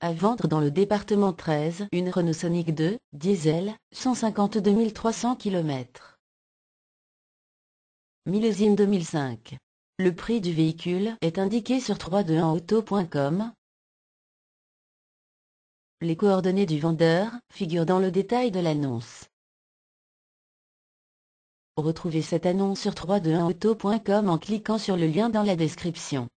À vendre dans le département 13, une Renault Sonic 2, diesel, 152 300 km. Millésime 2005. Le prix du véhicule est indiqué sur 321auto.com. Les coordonnées du vendeur figurent dans le détail de l'annonce. Retrouvez cette annonce sur 321auto.com en cliquant sur le lien dans la description.